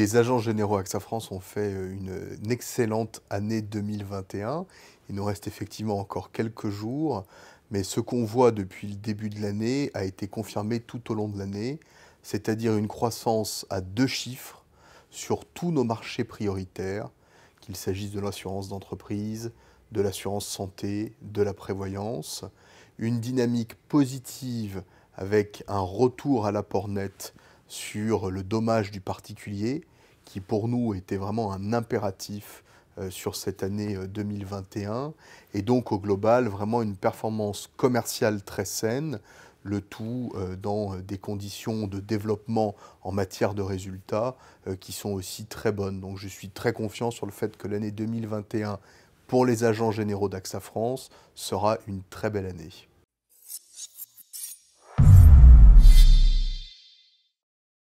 Les agents généraux AXA France ont fait euh, une, excellente année 2021. Il nous reste effectivement encore quelques jours, mais ce qu'on voit depuis le début de l'année a été confirmé tout au long de l'année, c'est-à-dire une croissance à deux chiffres sur tous nos marchés prioritaires, qu'il s'agisse de l'assurance d'entreprise, de l'assurance santé, de la prévoyance, une dynamique positive avec un retour à l'apport net sur le dommage du particulier, qui pour nous était vraiment un impératif euh, sur cette année 2021, euh, et donc au global vraiment une performance commerciale très saine, le tout euh, dans des conditions de développement en matière de résultats qui sont aussi très bonnes. Donc je suis très confiant sur le fait que l'année 2021 pour les agents généraux d'AXA France sera une très belle année.